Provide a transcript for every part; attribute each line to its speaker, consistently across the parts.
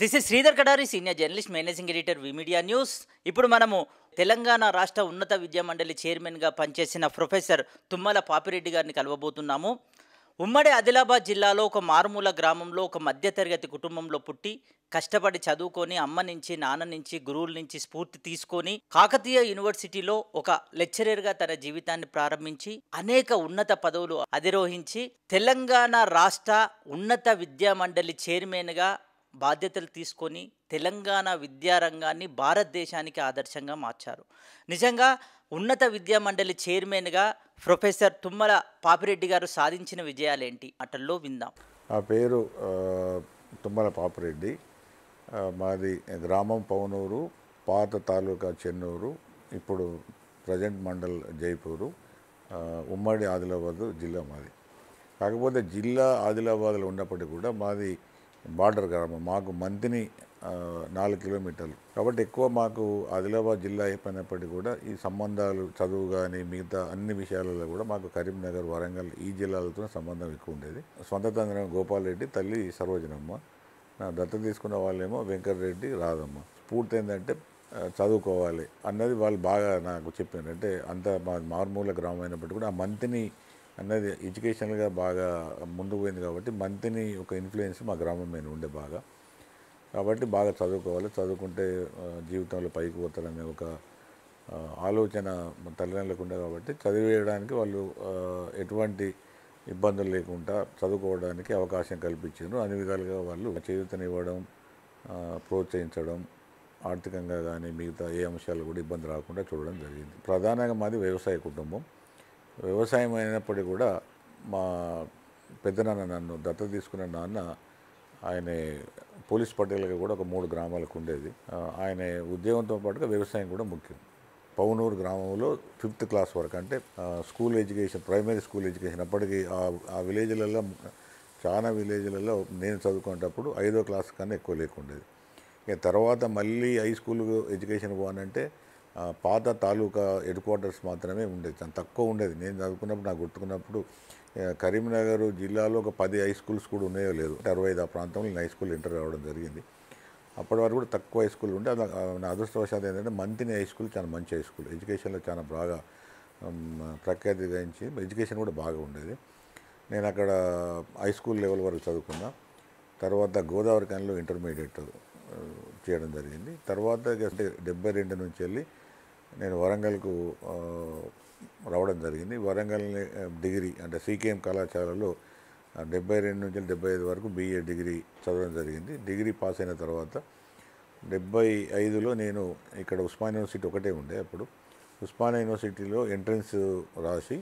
Speaker 1: this is Sridhar Kadari senior journalist managing editor media news ఇప్పుడు మనము తెలంగాణ రాష్ట్ర ఉన్నత విద్యా మండలి చైర్మన్గా పనిచేసిన ప్రొఫెసర్ తుమ్మల పాపిరెడ్డి గారిని కలవబోతున్నాము ఉమ్మడి ఆదిలాబాద్ జిల్లాలో ఒక మారుమూల గ్రామంలో ఒక మధ్యతరగతి కుటుంబంలో పుట్టి కష్టపడి చదువుకొని అమ్మ నుంచి నాన్న నుంచి గురువుల నుంచి స్ఫూర్తి తీసుకొని కాకతీయ యూనివర్సిటీలో ఒక లెక్చరర్గా తన జీవితాన్ని ప్రారంభించి అనేక ఉన్నత పదవులు అధిరోహించి తెలంగాణ రాష్ట్ర ఉన్నత విద్యా మండలి చైర్మన్గా బాధ్యతలు తీసుకొని తెలంగాణ విద్యారంగాన్ని భారతదేశానికి ఆదర్శంగా మార్చారు నిజంగా ఉన్నత విద్యా మండలి చైర్మన్గా ప్రొఫెసర్ తుమ్మల పాపిరెడ్డి గారు సాధించిన విజయాలేంటి అటల్లో విందాం ఆ పేరు తుమ్మల పాపిరెడ్డి మాది గ్రామం పౌనూరు పాత తాలూకా చెన్నూరు ఇప్పుడు ప్రజెంట్ మండల్ జైపూరు ఉమ్మడి ఆదిలాబాద్ జిల్లా మాది కాకపోతే జిల్లా ఆదిలాబాద్లో ఉన్నప్పటికీ కూడా మాది బార్డర్ గ్రామం మాకు మంతిని నాలుగు కిలోమీటర్లు కాబట్టి ఎక్కువ మాకు ఆదిలాబాద్ జిల్లా అయిపోయినప్పటికీ కూడా ఈ సంబంధాలు చదువు కానీ మిగతా అన్ని విషయాలలో కూడా మాకు కరీంనగర్ వరంగల్ ఈ జిల్లాలతో సంబంధం ఎక్కువ ఉండేది సొంత తండ్రి గోపాలరెడ్డి తల్లి సరోజనమ్మ నా దత్తత తీసుకున్న వాళ్ళేమో వెంకటరెడ్డి రాధమ్మ స్ఫూర్తి ఏంటంటే చదువుకోవాలి అన్నది వాళ్ళు బాగా నాకు చెప్పారు అంటే అంత మా మారుమూల గ్రామం అయినప్పటికీ కూడా ఆ మంతిని అన్నది ఎడ్యుకేషనల్గా బాగా ముందు పోయింది కాబట్టి మంతిని ఒక ఇన్ఫ్లుయెన్స్ మా గ్రామం మీద ఉండే బాగా కాబట్టి బాగా చదువుకోవాలి చదువుకుంటే జీవితంలో పైకి పోతారనే ఒక ఆలోచన తల్లిదండ్రులకు ఉండే కాబట్టి చదివేయడానికి వాళ్ళు ఎటువంటి ఇబ్బందులు లేకుండా చదువుకోవడానికి అవకాశం కల్పించారు అన్ని విధాలుగా వాళ్ళు ఇవ్వడం ప్రోత్సహించడం ఆర్థికంగా కానీ మిగతా ఏ అంశాలు కూడా ఇబ్బంది రాకుండా చూడడం జరిగింది ప్రధానంగా మాది వ్యవసాయ కుటుంబం వ్యవసాయం అయినప్పటికీ కూడా మా పెద్దనాన్న నన్ను దత్త తీసుకున్న నాన్న ఆయన పోలీస్ పట్టేలకి కూడా ఒక మూడు గ్రామాలకు ఉండేది ఆయన ఉద్యోగంతో పాటుగా వ్యవసాయం కూడా ముఖ్యం పౌనూరు గ్రామంలో ఫిఫ్త్ క్లాస్ వరకు అంటే school education primary school education అప్పటికి ఆ విలేజ్లలో చాలా విలేజ్లలో నేను చదువుకునేటప్పుడు ఐదో క్లాస్ కన్నా ఎక్కువ లేకుండేది ఇక తర్వాత మళ్ళీ హై స్కూల్ ఎడ్యుకేషన్ పోవాలంటే పాత తాలూకా హెడ్ క్వార్టర్స్ మాత్రమే ఉండేది చాలా తక్కువ ఉండేది నేను చదువుకున్నప్పుడు నాకు గుర్తుకున్నప్పుడు కరీంనగర్ జిల్లాలో ఒక పది హై స్కూల్స్ కూడా ఉన్నాయో లేదు అరవై ఐదు ఆ ప్రాంతంలో హై స్కూల్ ఇంటర్ రావడం జరిగింది అప్పటి వరకు కూడా తక్కువ హై స్కూల్ ఉండే అది నా అదృష్టవశాత్ ఏంటంటే మంతిని హై స్కూల్ చాలా మంచి హై స్కూల్ ఎడ్యుకేషన్లో చాలా బాగా ప్రఖ్యాతి గాంచి ఎడ్యుకేషన్ కూడా బాగా ఉండేది నేను అక్కడ హై స్కూల్ లెవెల్ వరకు చదువుకున్నా తర్వాత గోదావరి కానీలో ఇంటర్మీడియట్ చేయడం జరిగింది తర్వాత అంటే డెబ్బై రెండు నుంచి వెళ్ళి నేను వరంగల్కు రావడం జరిగింది వరంగల్ డిగ్రీ అంటే సీకేఎం కళాశాలలో డెబ్బై రెండు నుంచి డెబ్బై ఐదు వరకు బిఏ డిగ్రీ చదవడం జరిగింది డిగ్రీ పాస్ అయిన తర్వాత డెబ్బై ఐదులో నేను ఇక్కడ ఉస్మాన్ యూనివర్సిటీ ఒకటే ఉండే అప్పుడు ఉస్మాన్ యూనివర్సిటీలో ఎంట్రన్స్ రాసి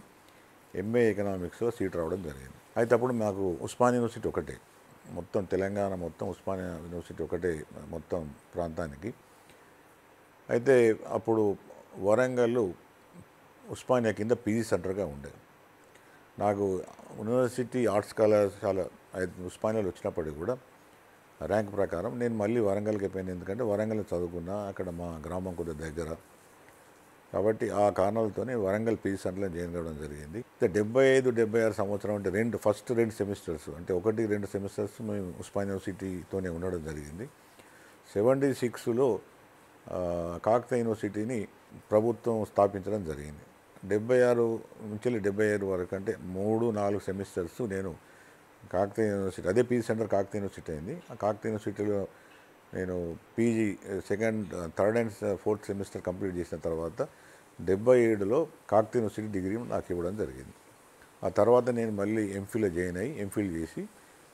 Speaker 1: ఎంఏ ఎకనామిక్స్లో సీట్ రావడం జరిగింది అయితే అప్పుడు నాకు ఉస్మాన్ యూనివర్సిటీ ఒకటే మొత్తం తెలంగాణ మొత్తం ఉస్మానియా యూనివర్సిటీ ఒకటే మొత్తం ప్రాంతానికి అయితే అప్పుడు వరంగల్ ఉస్మానియా కింద పీజీ సెంటర్గా ఉండే నాకు యూనివర్సిటీ ఆర్ట్స్ కళాశాల ఉస్మానియాలో వచ్చినప్పటికి కూడా ర్యాంక్ ప్రకారం నేను మళ్ళీ వరంగల్కి అయిపోయింది ఎందుకంటే వరంగల్ చదువుకున్నా అక్కడ మా గ్రామం కూడా దగ్గర కాబట్టి ఆ కారణాలతోనే వరంగల్ పీజీ సెంటర్లో జాయిన్ కావడం జరిగింది డెబ్బై ఐదు డెబ్బై ఆరు సంవత్సరం అంటే రెండు ఫస్ట్ రెండు సెమిస్టర్స్ అంటే ఒకటి రెండు సెమిస్టర్స్ మేము ఉస్మానియా సిటీతోనే ఉండడం జరిగింది సెవెంటీ సిక్స్లో కాకతీయ యూనివర్సిటీని ప్రభుత్వం స్థాపించడం జరిగింది డెబ్బై ఆరు నుంచి డెబ్బై ఐదు వరకు అంటే మూడు నాలుగు సెమిస్టర్స్ నేను కాకతీయ యూనివర్సిటీ అదే పీజీ సెంటర్ కాకతీయ యూనివర్సిటీ అయింది ఆ కాకతీయ యూనివర్సిటీలో నేను PG second third and fourth semester complete చేసిన తర్వాత డెబ్బై ఏడులో కాకతీయ యూనివర్సిటీ డిగ్రీ నాకు ఇవ్వడం జరిగింది ఆ తర్వాత నేను మళ్ళీ ఎంఫీలో జాయిన్ అయ్యి ఎంఫిల్ చేసి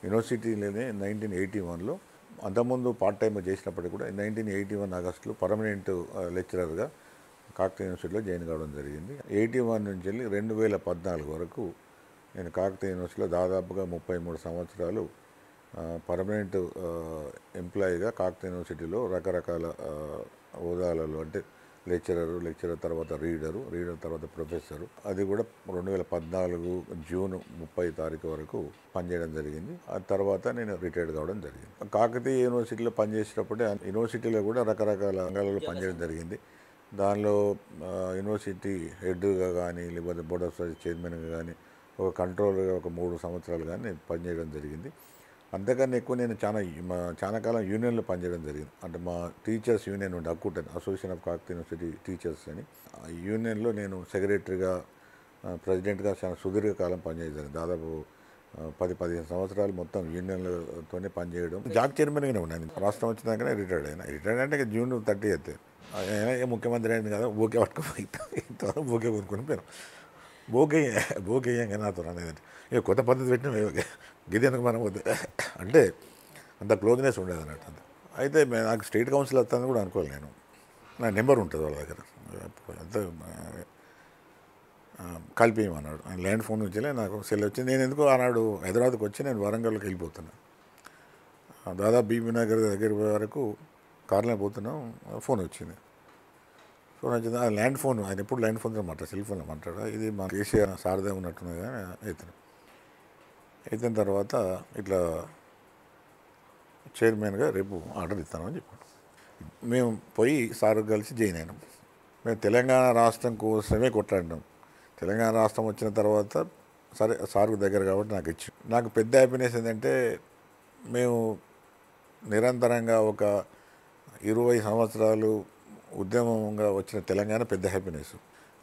Speaker 1: యూనివర్సిటీలోనే నైన్టీన్ ఎయిటీ వన్లో అంతకుముందు పార్ట్ టైమ్ చేసినప్పటికీ కూడా నైన్టీన్ ఎయిటీ వన్ ఆగస్టులో పర్మనెంట్ లెక్చరర్గా కాకతీయ యూనివర్సిటీలో జాయిన్ కావడం జరిగింది ఎయిటీ వన్ నుంచి వెళ్ళి రెండు వేల పద్నాలుగు వరకు నేను కాకతీయ యూనివర్సిటీలో దాదాపుగా ముప్పై మూడు సంవత్సరాలు పర్మనెంట్ ఎంప్లాయీగా కాకతీయ యూనివర్సిటీలో రకరకాల హోదాలలో అంటే లెక్చరరు లెక్చరర్ తర్వాత రీడరు రీడర్ తర్వాత ప్రొఫెసరు అది కూడా రెండు వేల పద్నాలుగు జూన్ ముప్పై తారీఖు వరకు పనిచేయడం జరిగింది ఆ తర్వాత నేను రిటైర్డ్ కావడం జరిగింది కాకతీయ యూనివర్సిటీలో పనిచేసేటప్పుడే యూనివర్సిటీలో కూడా రకరకాల రంగాలలో పనిచేయడం జరిగింది దానిలో యూనివర్సిటీ హెడ్గా కానీ లేకపోతే బోర్డ్ ఆఫ్ స్టడీస్ చైర్మన్గా కానీ ఒక కంట్రోల్గా ఒక మూడు సంవత్సరాలు కానీ పనిచేయడం జరిగింది అంతేకాని ఎక్కువ నేను చాలా మా చాలా కాలం యూనియన్లో పనిచేయడం జరిగింది అంటే మా టీచర్స్ యూనియన్ ఉండే అక్కుటన్ association of Kakatiya university teachers అని ఆ యూనియన్లో నేను సెక్రటరీగా ప్రెసిడెంట్గా చాలా సుదీర్ఘకాలం పనిచేయడం దాదాపు పది పదిహేను సంవత్సరాలు మొత్తం యూనియన్లతోనే పనిచేయడం జాక్ చైర్మన్గానే ఉన్నాను రాష్ట్రం వచ్చినాకనే రిటైర్డ్ అయినా రిటైర్డ్ అంటే జూన్ థర్టీ అయితే ఏ ముఖ్యమంత్రి అయింది కదా ఓకే పట్టుకుని ఊకే కొనుక్కొని పోయాను భోగయ్య కానీ నాతో అనేది కొత్త పద్ధతి పెట్టిన గిది ఎందుకు మనం అంటే అంత క్లోజ్నెస్ ఉండేది అన్నట్టు అంత అయితే నాకు స్టేట్ కౌన్సిల్ వస్తానని కూడా అనుకోవాలి నేను నా నెంబర్ ఉంటుంది వాళ్ళ దగ్గర అంత కలిపేయమన్నాడు ల్యాండ్ ఫోన్ నుంచిలే నాకు సెల్ వచ్చింది నేను ఎందుకు ఆనాడు హైదరాబాద్కి వచ్చి నేను వరంగల్కి వెళ్ళిపోతున్నాను దాదాపు బీబీ నగర్ దగ్గర వరకు కార్లో పోతున్నాం ఫోన్ వచ్చింది సో నాకు ల్యాండ్ ఫోన్ ఆయన ఎప్పుడు ల్యాండ్ ఫోన్తో మాట్లాడు సెల్ ఫోన్లో మాట్లాడు ఇది మా కేసీఆర్ శారదా ఉన్నట్టున్నది కానీ ఇతను అయితే తర్వాత ఇట్లా చైర్మన్గా రేపు ఆర్డర్ ఇస్తాను అని చెప్పాడు మేము పోయి సార్ కలిసి జాయిన్ అయినాం మేము తెలంగాణ రాష్ట్రం కోసమే కొట్లాడినాం తెలంగాణ రాష్ట్రం వచ్చిన తర్వాత సరే సార్కు దగ్గర కాబట్టి నాకు ఇచ్చి నాకు పెద్ద హ్యాపీనెస్ ఏంటంటే మేము నిరంతరంగా ఒక ఇరవై సంవత్సరాలు ఉద్యమంగా వచ్చిన తెలంగాణ పెద్ద హ్యాపీనెస్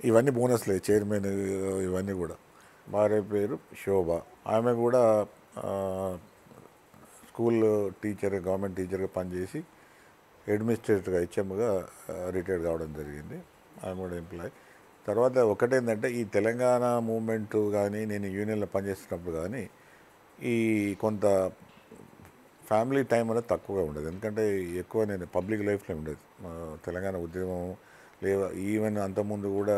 Speaker 1: ఇవన్నీ బోనస్లే చైర్మన్ ఇవన్నీ కూడా భార్య పేరు శోభ ఆమె కూడా స్కూల్ టీచర్ గవర్నమెంట్ టీచర్గా పనిచేసి అడ్మినిస్ట్రేటర్గా హెచ్ఎంగా రిటైర్డ్ కావడం జరిగింది ఆమె కూడా ఎంప్లాయ్ తర్వాత ఒకటేందంటే ఈ తెలంగాణ మూమెంటు కానీ నేను యూనియన్లో పనిచేస్తున్నప్పుడు కానీ ఈ కొంత ఫ్యామిలీ టైం అనేది తక్కువగా ఉండేది ఎందుకంటే ఎక్కువ నేను పబ్లిక్ లైఫ్లో ఉండేది తెలంగాణ ఉద్యమం లేదా ఈవెన్ అంతకుముందు కూడా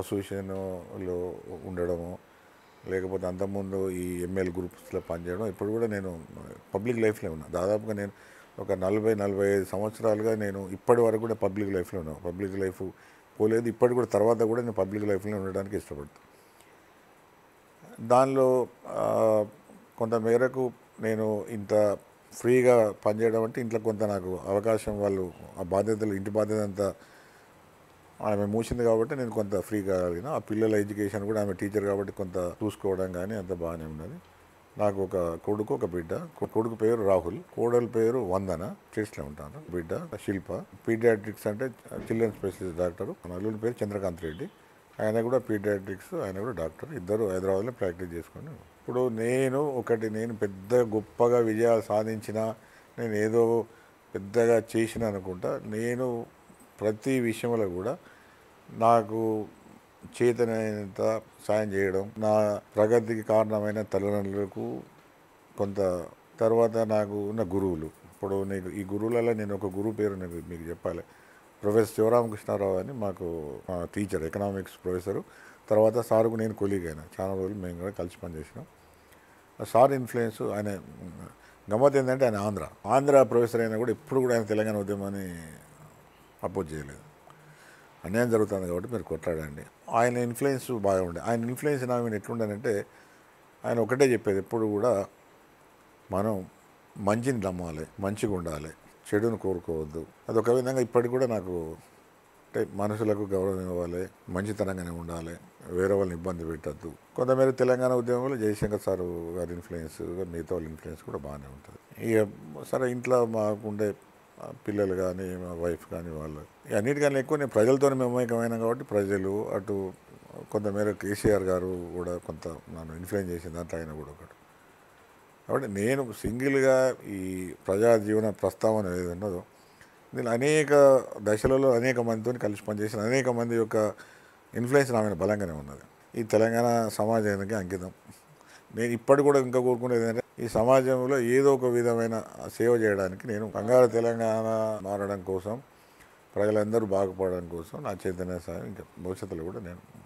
Speaker 1: అసోసియేషన్లో ఉండడము లేకపోతే అంతకుముందు ఈ ఎంఎల్ గ్రూప్స్లో పనిచేయడం ఇప్పుడు కూడా నేను పబ్లిక్ లైఫ్లో ఉన్నా దాదాపుగా నేను ఒక నలభై నలభై ఐదు సంవత్సరాలుగా నేను ఇప్పటి వరకు కూడా పబ్లిక్ లైఫ్లో ఉన్నాను పబ్లిక్ లైఫ్ పోలేదు ఇప్పటి కూడా తర్వాత కూడా నేను పబ్లిక్ లైఫ్లో ఉండడానికి ఇష్టపడతాను దానిలో కొంత మేరకు నేను ఇంత ఫ్రీగా పనిచేయడం అంటే ఇంట్లో కొంత నాకు అవకాశం వాళ్ళు ఆ బాధ్యతలు ఇంటి బాధ్యత అంతా ఆమె మూసింది కాబట్టి నేను కొంత ఫ్రీగా కలిగిన ఆ పిల్లల ఎడ్యుకేషన్ కూడా ఆమె టీచర్ కాబట్టి కొంత చూసుకోవడం కానీ అంత బాగానే ఉన్నది నాకు ఒక కొడుకు ఒక బిడ్డ కొడుకు పేరు రాహుల్ కోడల పేరు వందన స్టేట్స్లో ఉంటాను బిడ్డ శిల్ప పీడియాట్రిక్స్ అంటే చిల్డ్రన్ స్పెషలిస్ట్ డాక్టర్ నలుగురి పేరు చంద్రకాంత్ రెడ్డి ఆయన కూడా పీడియాట్రిక్స్ ఆయన కూడా డాక్టర్ ఇద్దరు హైదరాబాద్లో ప్రాక్టీస్ చేసుకుని ఇప్పుడు నేను ఒకటి నేను పెద్ద గొప్పగా విజయాలు సాధించిన నేను ఏదో పెద్దగా చేసిన అనుకుంటా నేను ప్రతి విషయంలో కూడా నాకు చేతనైనంత సాయం చేయడం నా ప్రగతికి కారణమైన తల్లిదండ్రులకు కొంత తర్వాత నాకు ఉన్న గురువులు ఇప్పుడు నీకు ఈ గురువులలో నేను ఒక గురువు పేరు మీకు చెప్పాలి ప్రొఫెసర్ శివరామకృష్ణారావు అని మాకు మా టీచర్ ఎకనామిక్స్ ప్రొఫెసరు తర్వాత సారుకు నేను కొలీగ్ అయినా చాలా రోజులు మేము కూడా కలిసి పనిచేసినాం సార్ ఇన్ఫ్లుయెన్స్ ఆయన గమ్మత్ ఏంటంటే ఆయన ఆంధ్ర ఆంధ్ర ప్రొఫెసర్ అయినా కూడా ఇప్పుడు కూడా ఆయన తెలంగాణ ఉద్యమాన్ని అపోజ్ చేయలేదు అన్యాయం జరుగుతుంది కాబట్టి మీరు కొట్లాడండి ఆయన ఇన్ఫ్లుయెన్స్ బాగా ఉండే ఆయన ఇన్ఫ్లుయెన్స్ నా మీద ఎట్లుండేనంటే ఆయన ఒకటే చెప్పేది ఎప్పుడు కూడా మనం మంచిని నమ్మాలి మంచిగా ఉండాలి చెడును కోరుకోవద్దు అదొక విధంగా ఇప్పటికి కూడా నాకు అంటే మనుషులకు గౌరవం ఇవ్వాలి మంచితనంగానే ఉండాలి వేరే వాళ్ళని ఇబ్బంది పెట్టద్దు కొంతమేర తెలంగాణ ఉద్యమంలో జయశంకర్ సార్ గారి ఇన్ఫ్లుయెన్స్ మిగతా వాళ్ళ ఇన్ఫ్లుయెన్స్ కూడా బాగానే ఉంటుంది ఇక సరే ఇంట్లో మాకుండే పిల్లలు కానీ మా వైఫ్ కానీ వాళ్ళు ఇక అన్నిటికన్నా ఎక్కువ నేను ప్రజలతోనే మమేకమైన కాబట్టి ప్రజలు అటు కొంతమేర కేసీఆర్ గారు కూడా కొంత నన్ను ఇన్ఫ్లుయెన్స్ చేసిన దాంట్లో ఆయన కూడా ఒకటి కాబట్టి నేను సింగిల్గా ఈ ప్రజా జీవన ప్రస్తావన ఏది ఉన్నదో దీనిలో అనేక దశలలో అనేక మందితో కలిసి పనిచేసిన అనేక మంది యొక్క ఇన్ఫ్లుయెన్స్ నా మీద బలంగానే ఉన్నది ఈ తెలంగాణ సమాజానికి అంకితం నేను ఇప్పటి కూడా ఇంకా కోరుకునేది ఏంటంటే ఈ సమాజంలో ఏదో ఒక విధమైన సేవ చేయడానికి నేను బంగారు తెలంగాణ మారడం కోసం ప్రజలందరూ బాగుపడడం కోసం నా చైతన్య సాయం ఇంకా భవిష్యత్తులో కూడా నేను